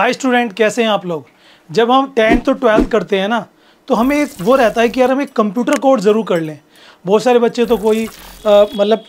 high student कैसे हैं आप लोग जब हम टेंथ और ट्वेल्थ करते हैं ना तो हमें एक वो रहता है कि यार हम एक कंप्यूटर कोर्स ज़रूर कर लें बहुत सारे बच्चे तो कोई मतलब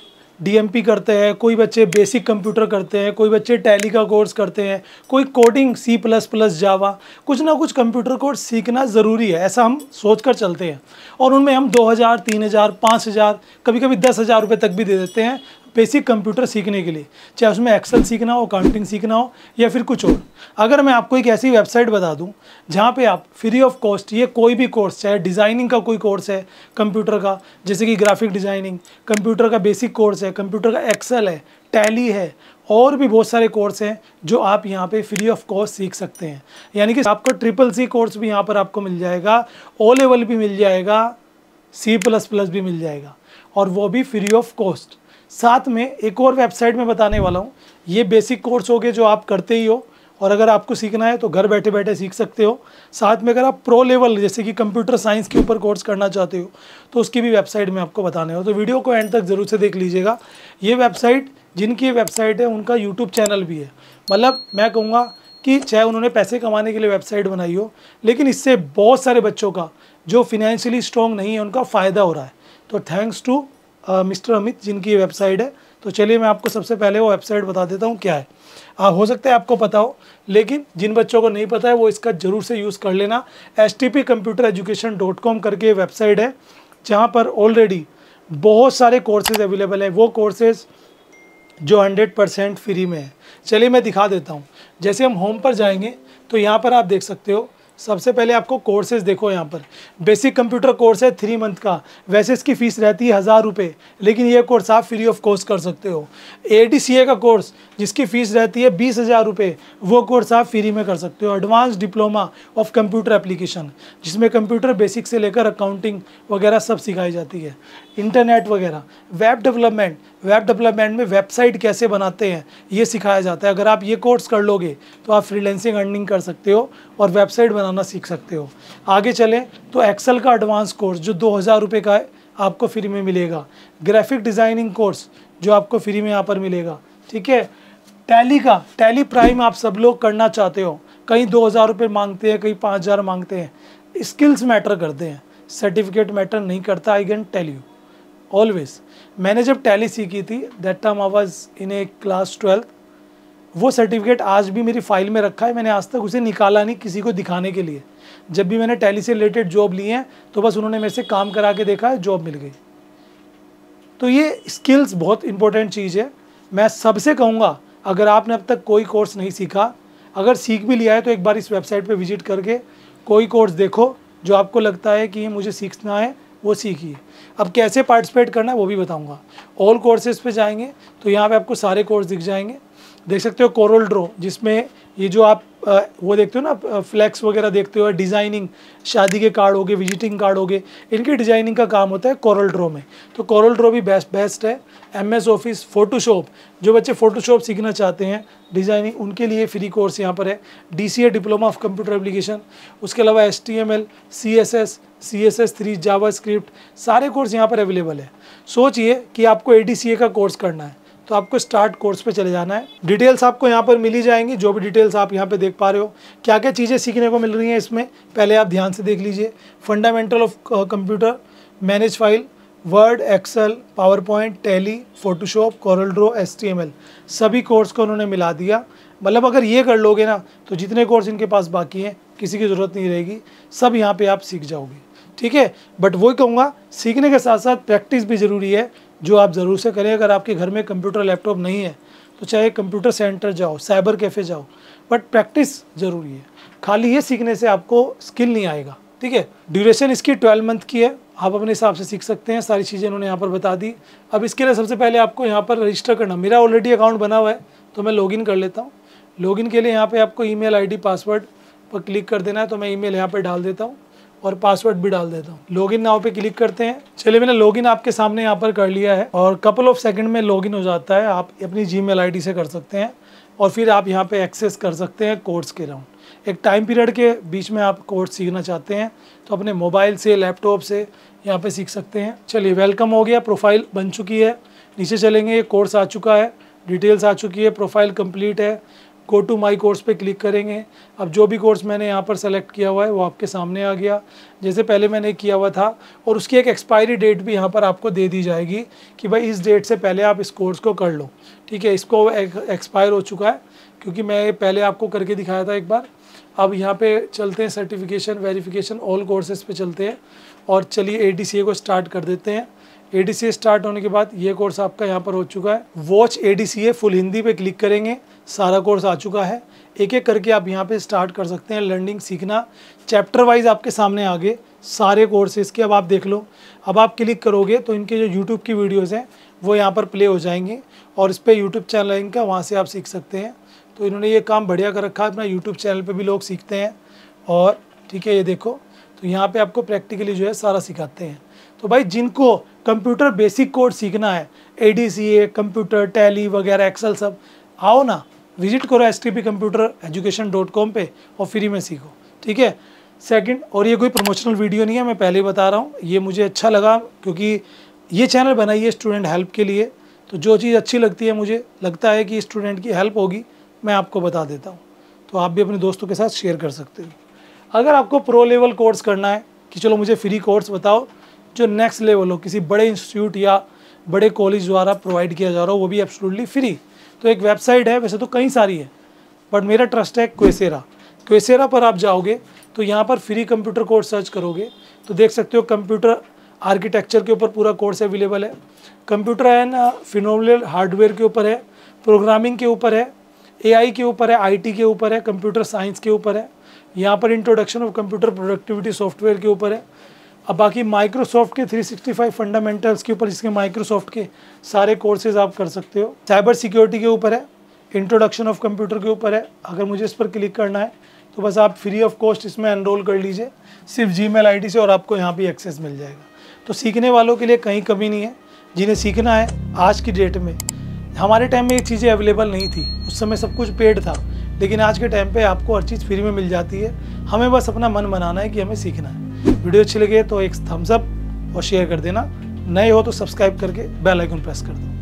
डीएमपी करते हैं कोई बच्चे बेसिक कंप्यूटर करते हैं कोई बच्चे टैली का कोर्स करते हैं कोई coding C plus plus Java कुछ ना कुछ कंप्यूटर कोर्स सीखना ज़रूरी है ऐसा हम सोच कर चलते हैं और उनमें हम 2000, 3000, 5000 कभी कभी दस हज़ार रुपये तक भी दे देते हैं बेसिक कंप्यूटर सीखने के लिए चाहे उसमें एक्सेल सीखना हो काउंटिंग सीखना हो या फिर कुछ और अगर मैं आपको एक ऐसी वेबसाइट बता दूं जहां पे आप फ्री ऑफ कॉस्ट ये कोई भी कोर्स चाहे डिज़ाइनिंग का कोई कोर्स है कंप्यूटर का जैसे कि ग्राफिक डिज़ाइनिंग कंप्यूटर का बेसिक कोर्स है कंप्यूटर का एक्सेल है टैली है और भी बहुत सारे कोर्स हैं जो आप यहाँ पे फ्री ऑफ कॉस्ट सीख सकते हैं यानी कि आपको ट्रिपल सी कोर्स भी यहाँ पर आपको मिल जाएगा ओ लेवल भी मिल जाएगा सी प्लस प्लस भी मिल जाएगा और वो भी फ्री ऑफ कॉस्ट साथ में एक और वेबसाइट में बताने वाला हूँ ये बेसिक कोर्स हो गए जो आप करते ही हो और अगर आपको सीखना है तो घर बैठे बैठे सीख सकते हो साथ में अगर आप प्रो लेवल जैसे कि कंप्यूटर साइंस के ऊपर कोर्स करना चाहते हो तो उसकी भी वेबसाइट में आपको बताने हो तो वीडियो को एंड तक ज़रूर से देख लीजिएगा ये वेबसाइट जिनकी वेबसाइट है उनका यूट्यूब चैनल भी है मतलब मैं कहूँगा कि चाहे उन्होंने पैसे कमाने के लिए वेबसाइट बनाई हो लेकिन इससे बहुत सारे बच्चों का जो फिनेंशियली स्ट्रॉन्ग नहीं है उनका फ़ायदा हो रहा है तो थैंक्स टू मिस्टर अमित जिनकी वेबसाइट है तो चलिए मैं आपको सबसे पहले वो वेबसाइट बता देता हूँ क्या है आ, हो सकता है आपको पता हो लेकिन जिन बच्चों को नहीं पता है वो इसका ज़रूर से यूज़ कर लेना S T P computer education dot com करके वेबसाइट है जहाँ पर ऑलरेडी बहुत सारे कोर्सेज अवेलेबल हैं वो कोर्सेज़ जो 100 परसेंट फ्री में है चलिए मैं दिखा देता हूँ जैसे हम होम पर जाएंगे तो यहाँ पर आप देख सकते हो सबसे पहले आपको कोर्सेज देखो यहाँ पर बेसिक कंप्यूटर कोर्स है थ्री मंथ का वैसे इसकी फ़ीस रहती है हज़ार रुपये लेकिन ये कोर्स आप फ्री ऑफ कॉस्ट कर सकते हो ए का कोर्स जिसकी फ़ीस रहती है बीस हज़ार रुपये वो कोर्स आप फ्री में कर सकते हो advance diploma of computer application जिसमें कंप्यूटर बेसिक से लेकर अकाउंटिंग वगैरह सब सिखाई जाती है इंटरनेट वगैरह वेब डेवलपमेंट वेब डेवलपमेंट में वेबसाइट कैसे बनाते हैं ये सिखाया जाता है अगर आप ये कोर्स कर लोगे तो आप फ्रीलेंसिंग अर्निंग कर सकते हो और वेबसाइट बनाना सीख सकते हो आगे चलें तो एक्सेल का एडवांस कोर्स जो दो हज़ार रुपये का है आपको फ्री में मिलेगा ग्राफिक डिज़ाइनिंग कोर्स जो आपको फ्री में यहाँ पर मिलेगा ठीक है टैली का टैली प्राइम आप सब लोग करना चाहते हो कहीं दो हज़ार रुपये मांगते हैं कहीं पाँच हज़ार मांगते हैं स्किल्स मैटर करते हैं सर्टिफिकेट मैटर नहीं करता I can tell you always मैंने जब टैली सीखी थी that time I was in a class twelfth वो सर्टिफिकेट आज भी मेरी फाइल में रखा है मैंने आज तक उसे निकाला नहीं किसी को दिखाने के लिए जब भी मैंने टैली से रिलेटेड जॉब ली है तो बस उन्होंने मेरे से काम करा के देखा है जॉब मिल गई तो ये स्किल्स बहुत इंपॉर्टेंट चीज़ है मैं सबसे कहूँगा अगर आपने अब तक कोई कोर्स नहीं सीखा अगर सीख भी लिया है तो एक बार इस वेबसाइट पर विजिट करके कोई कोर्स देखो जो आपको लगता है कि मुझे सीखना है वो सीखिए अब कैसे पार्टिसिपेट करना है वो भी बताऊंगा ऑल कोर्सेज पे जाएंगे तो यहाँ पे आपको सारे कोर्स दिख जाएंगे देख सकते हो कोरल ड्रो जिसमें ये जो आप वो देखते हो ना फ्लैक्स वगैरह देखते हो डिज़ाइनिंग शादी के कार्ड हो गए विजिटिंग कार्ड हो गए इनकी डिज़ाइनिंग का काम होता है कोरल ड्रो में तो कोरल ड्रो भी बेस्ट बेस्ट है एम एस ऑफिस फ़ोटोशॉप जो बच्चे फ़ोटोशॉप सीखना चाहते हैं डिज़ाइनिंग उनके लिए फ्री कोर्स यहाँ पर है D C A diploma of computer application उसके अलावा S T M L C S S C S S three JavaScript सारे कोर्स यहाँ पर अवेलेबल है सोचिए कि आपको ए डी सी ए का कोर्स करना है तो आपको स्टार्ट कोर्स पे चले जाना है डिटेल्स आपको यहाँ पर मिली जाएंगी जो भी डिटेल्स आप यहाँ पर देख पा रहे हो क्या क्या चीज़ें सीखने को मिल रही हैं इसमें पहले आप ध्यान से देख लीजिए fundamental of computer manage file Word Excel PowerPoint Tally Photoshop Corel draw एस सभी कोर्स को उन्होंने मिला दिया मतलब अगर ये कर लोगे ना तो जितने कोर्स इनके पास बाकी हैं किसी की ज़रूरत नहीं रहेगी सब यहाँ पे आप सीख जाओगे ठीक है बट वो कहूँगा सीखने के साथ साथ प्रैक्टिस भी ज़रूरी है जो आप ज़रूर से करें अगर आपके घर में कंप्यूटर लैपटॉप नहीं है तो चाहे कंप्यूटर सेंटर जाओ साइबर कैफ़े जाओ बट प्रैक्टिस ज़रूरी है खाली ये सीखने से आपको स्किल नहीं आएगा ठीक है ड्यूरेशन इसकी ट्वेल्व मंथ की है आप अपने हिसाब से सीख सकते हैं सारी चीज़ें उन्होंने यहाँ पर बता दी अब इसके लिए सबसे पहले आपको यहाँ पर रजिस्टर करना मेरा ऑलरेडी अकाउंट बना हुआ है तो मैं लॉगिन कर लेता हूँ लॉगिन के लिए यहाँ पे आपको ईमेल आईडी पासवर्ड पर क्लिक कर देना है तो मैं ईमेल यहाँ पर डाल देता हूँ और पासवर्ड भी डाल देता हूँ लॉग इन नाव पे क्लिक करते हैं चलिए मैंने लॉग इन आपके सामने यहाँ पर कर लिया है और कपल ऑफ सेकंड में लॉग इन हो जाता है आप अपनी जी मेल से कर सकते हैं और फिर आप यहाँ पे एक्सेस कर सकते हैं कोर्स के राउंड एक टाइम पीरियड के बीच में आप कोर्स सीखना चाहते हैं तो अपने मोबाइल से लैपटॉप से यहाँ पर सीख सकते हैं चलिए वेलकम हो गया प्रोफाइल बन चुकी है नीचे चलेंगे ये कोर्स आ चुका है डिटेल्स आ चुकी है प्रोफाइल कंप्लीट है गो टू माई कोर्स पे क्लिक करेंगे अब जो भी कोर्स मैंने यहाँ पर सेलेक्ट किया हुआ है वो आपके सामने आ गया जैसे पहले मैंने किया हुआ था और उसकी एक एक्सपायरी डेट भी यहाँ पर आपको दे दी जाएगी कि भाई इस डेट से पहले आप इस कोर्स को कर लो ठीक है इसको एक्सपायर हो चुका है क्योंकि मैं पहले आपको करके दिखाया था एक बार अब यहाँ पे चलते हैं सर्टिफिकेशन वेरिफिकेशन ऑल कोर्सेज पे चलते हैं और चलिए ए को स्टार्ट कर देते हैं ए स्टार्ट होने के बाद ये कोर्स आपका यहाँ पर हो चुका है वॉच ए फुल हिंदी पे क्लिक करेंगे सारा कोर्स आ चुका है एक एक करके आप यहाँ पे स्टार्ट कर सकते हैं लर्निंग सीखना चैप्टर वाइज आपके सामने आगे सारे कोर्सेज़ के अब आप देख लो अब आप क्लिक करोगे तो इनके जो यूट्यूब की वीडियोज़ हैं वो यहाँ पर प्ले हो जाएंगी और इस पर यूट्यूब चैनल इनका वहाँ से आप सीख सकते हैं तो इन्होंने ये काम बढ़िया कर रखा है अपना यूट्यूब चैनल पर भी लोग सीखते हैं और ठीक है ये देखो तो यहाँ पर आपको प्रैक्टिकली जो है सारा सिखाते हैं तो भाई जिनको कंप्यूटर बेसिक कोड सीखना है A D C A computer Tally वगैरह एक्सेल सब आओ ना विजिट करो S T P computer education dot com पर और फ्री में सीखो ठीक है सेकंड और ये कोई प्रमोशनल वीडियो नहीं है मैं पहले ही बता रहा हूँ ये मुझे अच्छा लगा क्योंकि ये चैनल बनाई है स्टूडेंट हेल्प के लिए तो जो चीज़ अच्छी लगती है मुझे लगता है कि स्टूडेंट की हेल्प होगी मैं आपको बता देता हूँ तो आप भी अपने दोस्तों के साथ शेयर कर सकते हो अगर आपको प्रो लेवल कोर्स करना है कि चलो मुझे फ्री कोर्स बताओ जो नेक्स्ट लेवल हो किसी बड़े इंस्टीट्यूट या बड़े कॉलेज द्वारा प्रोवाइड किया जा रहा हो वो भी एब्सोल्युटली फ्री तो एक वेबसाइट है वैसे तो कई सारी है बट मेरा ट्रस्ट है क्वेसेरा क्वेसेरा पर आप जाओगे तो यहाँ पर फ्री कंप्यूटर कोर्स सर्च करोगे तो देख सकते हो कंप्यूटर आर्किटेक्चर के ऊपर पूरा कोर्स अवेलेबल है कंप्यूटर एंड फिनोमल हार्डवेयर के ऊपर है प्रोग्रामिंग के ऊपर है एआई के ऊपर है आईटी के ऊपर है कंप्यूटर साइंस के ऊपर है यहाँ पर introduction of computer productivity software के ऊपर है अब बाकी माइक्रोसॉफ्ट के 365 फंडामेंटल्स के ऊपर जिसके माइक्रोसॉफ्ट के सारे कोर्सेज आप कर सकते हो साइबर सिक्योरिटी के ऊपर है इंट्रोडक्शन ऑफ कंप्यूटर के ऊपर है अगर मुझे इस पर क्लिक करना है तो बस आप फ्री ऑफ कॉस्ट इसमें एनरोल कर लीजिए सिर्फ जी मेल से और आपको यहाँ पर एक्सेस मिल जाएगा तो सीखने वालों के लिए कहीं कमी नहीं है जिन्हें सीखना है आज की डेट में हमारे टाइम में ये चीज़ें अवेलेबल नहीं थी उस समय सब कुछ पेड था लेकिन आज के टाइम पे आपको हर चीज़ फ्री में मिल जाती है हमें बस अपना मन बनाना है कि हमें सीखना है वीडियो अच्छी लगे तो एक थम्सअप और शेयर कर देना नए हो तो सब्सक्राइब करके बेल आइकन प्रेस कर दो